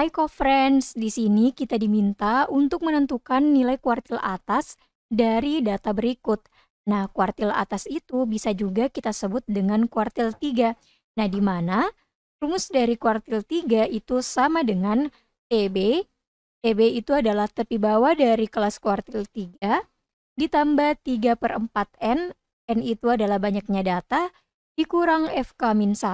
Hai co-friends, di sini kita diminta untuk menentukan nilai kuartil atas dari data berikut. Nah, kuartil atas itu bisa juga kita sebut dengan kuartil 3. Nah, di mana rumus dari kuartil 3 itu sama dengan TB. TB itu adalah tepi bawah dari kelas kuartil 3 ditambah 3 per 4N. N itu adalah banyaknya data dikurang FK-1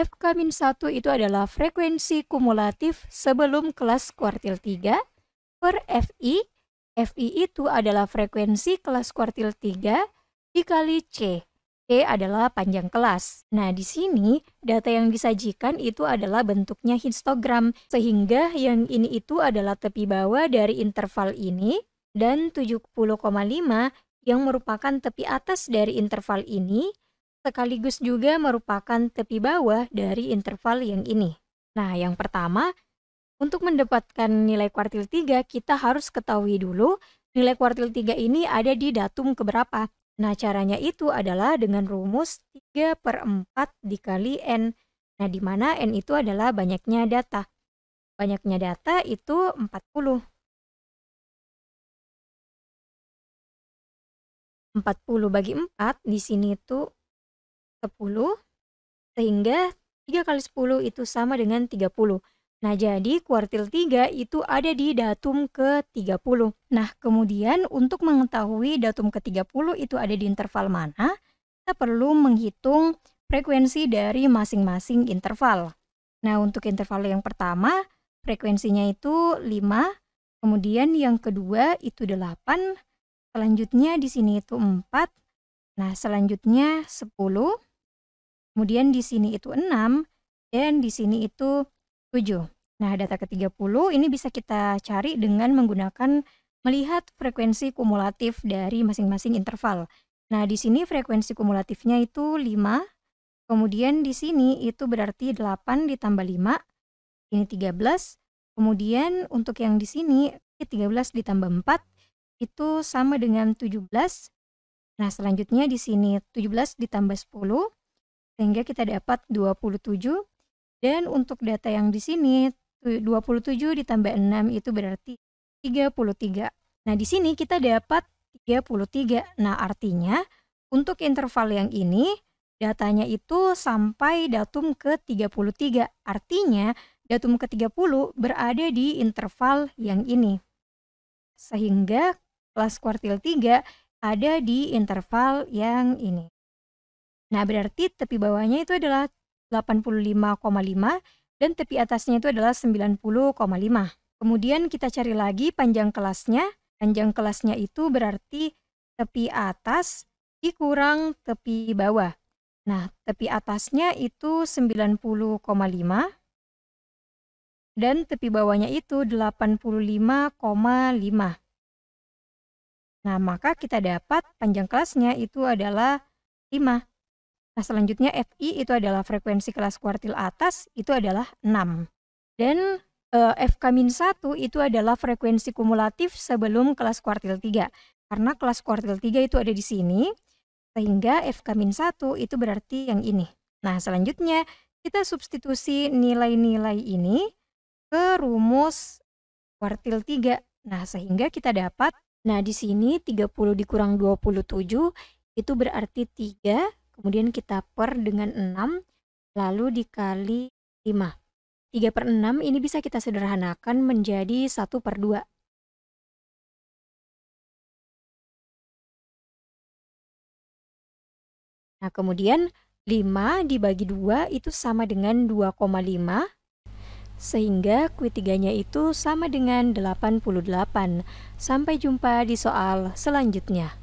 FK-1 itu adalah frekuensi kumulatif sebelum kelas kuartil 3 per FI. FI itu adalah frekuensi kelas kuartil 3 dikali C. C adalah panjang kelas. Nah, di sini data yang disajikan itu adalah bentuknya histogram, sehingga yang ini itu adalah tepi bawah dari interval ini, dan 70,5 yang merupakan tepi atas dari interval ini, sekaligus juga merupakan tepi bawah dari interval yang ini. Nah, yang pertama, untuk mendapatkan nilai kuartil 3, kita harus ketahui dulu nilai kuartil 3 ini ada di datum keberapa. Nah, caranya itu adalah dengan rumus 3 per 4 dikali N. Nah, di mana N itu adalah banyaknya data. Banyaknya data itu 40. 40 bagi 4 di sini itu 10 sehingga 3 kali 10 itu sama dengan 30. Nah, jadi kuartil 3 itu ada di datum ke-30. Nah, kemudian untuk mengetahui datum ke-30 itu ada di interval mana, kita perlu menghitung frekuensi dari masing-masing interval. Nah, untuk interval yang pertama, frekuensinya itu 5, kemudian yang kedua itu 8, selanjutnya di sini itu 4, nah selanjutnya 10, Kemudian di sini itu 6 dan di sini itu 7. Nah, data ke-30 ini bisa kita cari dengan menggunakan melihat frekuensi kumulatif dari masing-masing interval. Nah, di sini frekuensi kumulatifnya itu 5. Kemudian di sini itu berarti 8 ditambah 5. Ini 13. Kemudian untuk yang di sini 13 ditambah 4 itu sama dengan 17. Nah, selanjutnya di sini 17 ditambah 10 sehingga kita dapat 27 dan untuk data yang di sini 27 ditambah 6 itu berarti 33. Nah, di sini kita dapat 33. Nah, artinya untuk interval yang ini datanya itu sampai datum ke 33. Artinya datum ke 30 berada di interval yang ini. Sehingga kelas kuartil 3 ada di interval yang ini. Nah, berarti tepi bawahnya itu adalah 85,5 dan tepi atasnya itu adalah 90,5. Kemudian kita cari lagi panjang kelasnya. Panjang kelasnya itu berarti tepi atas dikurang tepi bawah. Nah, tepi atasnya itu 90,5 dan tepi bawahnya itu 85,5. Nah, maka kita dapat panjang kelasnya itu adalah 5. Nah, selanjutnya FI itu adalah frekuensi kelas kuartil atas, itu adalah 6. Dan e, eh, FK-1 itu adalah frekuensi kumulatif sebelum kelas kuartil 3. Karena kelas kuartil 3 itu ada di sini, sehingga FK-1 itu berarti yang ini. Nah, selanjutnya kita substitusi nilai-nilai ini ke rumus kuartil 3. Nah, sehingga kita dapat, nah di sini 30 dikurang 27 itu berarti 3 kemudian kita per dengan 6, lalu dikali 5. 3 per 6 ini bisa kita sederhanakan menjadi 1 per 2. Nah, kemudian 5 dibagi 2 itu sama dengan 2,5, sehingga q itu sama dengan 88. Sampai jumpa di soal selanjutnya.